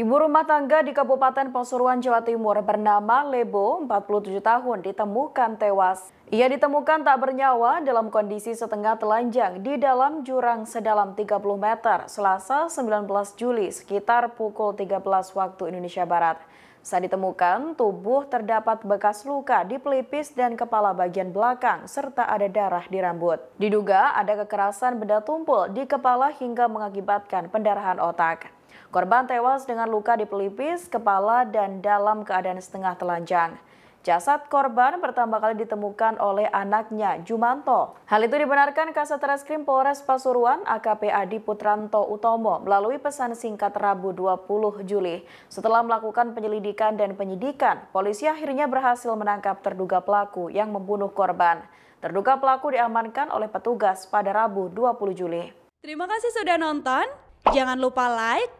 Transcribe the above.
Ibu rumah tangga di Kabupaten Pasuruan, Jawa Timur bernama Lebo, 47 tahun, ditemukan tewas. Ia ditemukan tak bernyawa dalam kondisi setengah telanjang di dalam jurang sedalam 30 meter selasa 19 Juli sekitar pukul 13 waktu Indonesia Barat. Saat ditemukan, tubuh terdapat bekas luka di pelipis dan kepala bagian belakang, serta ada darah di rambut. Diduga ada kekerasan benda tumpul di kepala hingga mengakibatkan pendarahan otak. Korban tewas dengan luka di pelipis, kepala, dan dalam keadaan setengah telanjang. Jasad korban pertama kali ditemukan oleh anaknya, Jumanto. Hal itu dibenarkan Kasat Reskrim Polres Pasuruan AKP Adi Putranto Utomo melalui pesan singkat Rabu 20 Juli. Setelah melakukan penyelidikan dan penyidikan, polisi akhirnya berhasil menangkap terduga pelaku yang membunuh korban. Terduga pelaku diamankan oleh petugas pada Rabu 20 Juli. Terima kasih sudah nonton. Jangan lupa like,